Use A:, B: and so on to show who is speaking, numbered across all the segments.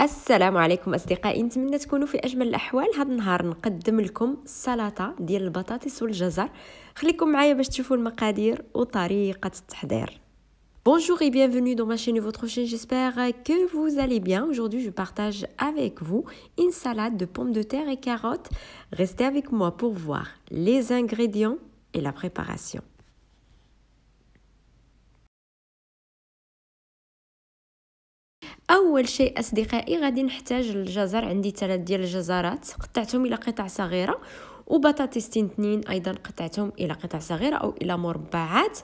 A: Bonjour et bienvenue dans ma chaîne et votre chaîne. J'espère que vous allez bien. Aujourd'hui, je partage avec vous une salade de pommes de terre et carottes. Restez avec moi pour voir les ingrédients et la préparation. اول شيء اصدقائي غادي نحتاج الجزر عندي ثلاث ديال الجزرات قطعتهم الى قطع صغيره وبطاطستين اثنين ايضا قطعتهم الى قطع صغيره او الى مربعات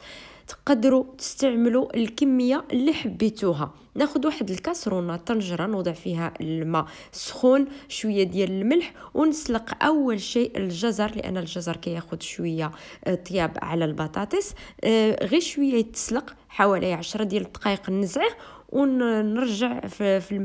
A: تقدروا تستعملوا الكميه اللي حبيتوها ناخذ واحد الكاسرونه طنجره نوضع فيها الماء سخون شويه ديال الملح ونسلق اول شيء الجزر لان الجزر كياخذ شويه آه، طياب على البطاطس آه، غير شويه يتسلق حوالي 10 ديال الدقائق نزعه في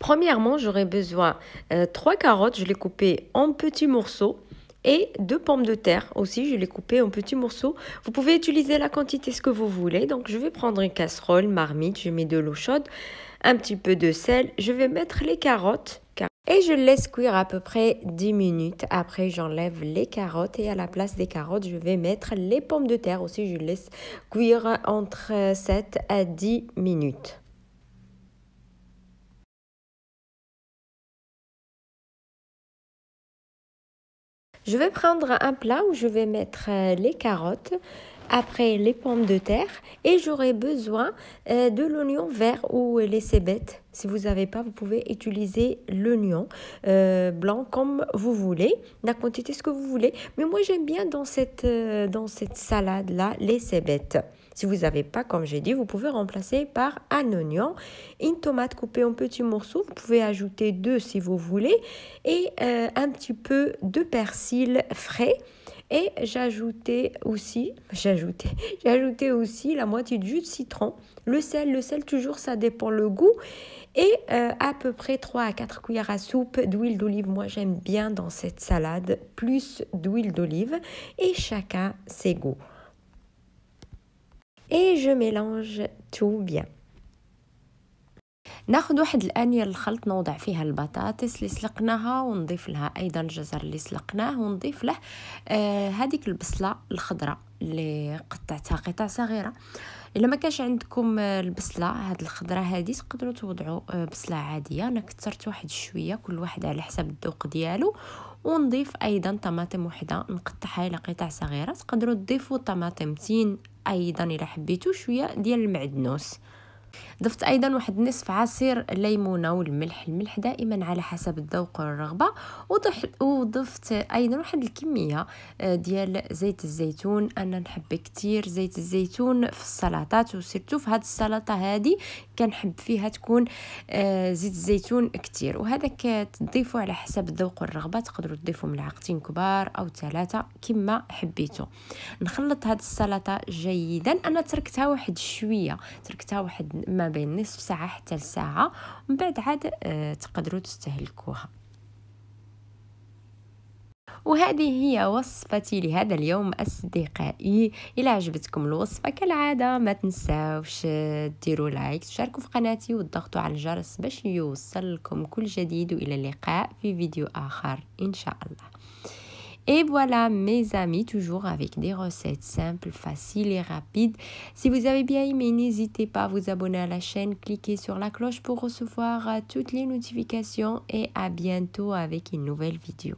A: Premièrement, j'aurai besoin euh, trois carottes, je les coupées en petits morceaux et deux pommes de terre aussi, je les coupées en petits morceaux. Vous pouvez utiliser la quantité que vous voulez. Donc je vais prendre une casserole, marmite, je mets de l'eau chaude, un petit peu de sel, je vais mettre les carottes et je laisse cuire à peu près 10 minutes. Après, j'enlève les carottes et à la place des carottes, je vais mettre les pommes de terre aussi. Je laisse cuire entre 7 à 10 minutes. Je vais prendre un plat où je vais mettre les carottes, après les pommes de terre et j'aurai besoin euh, de l'oignon vert ou les cébettes. Si vous n'avez pas, vous pouvez utiliser l'oignon euh, blanc comme vous voulez, la quantité ce que vous voulez. Mais moi j'aime bien dans cette, euh, dans cette salade-là les cébettes. Si vous n'avez pas, comme j'ai dit, vous pouvez remplacer par un oignon, une tomate coupée en petits morceaux. Vous pouvez ajouter deux si vous voulez et un petit peu de persil frais. Et j'ajoutais aussi, aussi la moitié de jus de citron, le sel, le sel toujours ça dépend le goût et euh, à peu près 3 à 4 cuillères à soupe d'huile d'olive. Moi j'aime bien dans cette salade plus d'huile d'olive et chacun ses goûts. Et je mélange tout bien. ناخد واحد الانيه للخلط نوضع فيها البطاطس اللي سلقناها ونضيف لها ايضا الجزر اللي سلقناه ونضيف له آه هذيك البصله الخضراء اللي قطعتها قطع صغيره الا ما كانش عندكم آه، البصله هاد الخضره هادي تقدروا توضعوا آه، بصله عاديه انا كثرت واحد شويه كل واحد على حسب الذوق ديالو ونضيف ايضا طماطم وحده نقطعها الى قطع صغيره تقدروا تضيفوا طماطمتين ايضا الا حبيتو شويه ديال المعدنوس ضفت ايضا واحد نصف عصير الليمونه والملح الملح دائما على حسب الذوق والرغبه وضفت ايضا واحد الكميه آه، ديال زيت الزيتون انا نحب كثير زيت الزيتون في السلطات وسيرتو في هاد السلطه هادي كنحب فيها تكون آه، زيت الزيتون كثير وهذا تضيفوا على حسب الذوق والرغبه تقدروا تضيفوا ملعقتين كبار او ثلاثه كما حبيتو نخلط هاد السلطه جيدا انا تركتها واحد شويه تركتها واحد ما بين نصف ساعه حتى لساعه ومن بعد عاد آه، تقدروا تستهلكوها وهذه هي وصفتي لهذا اليوم أصدقائي الى عجبتكم الوصفة كالعادة ما تنساوش آه، ديروا لايك تشاركوا في قناتي وتضغطوا على الجرس باش يوصلكم كل جديد وإلى اللقاء في فيديو آخر إن شاء الله Et voilà mes amis, toujours avec des recettes simples, faciles et rapides. Si vous avez bien aimé, n'hésitez pas à vous abonner à la chaîne, cliquez sur la cloche pour recevoir euh, toutes les notifications et à bientôt avec une nouvelle vidéo.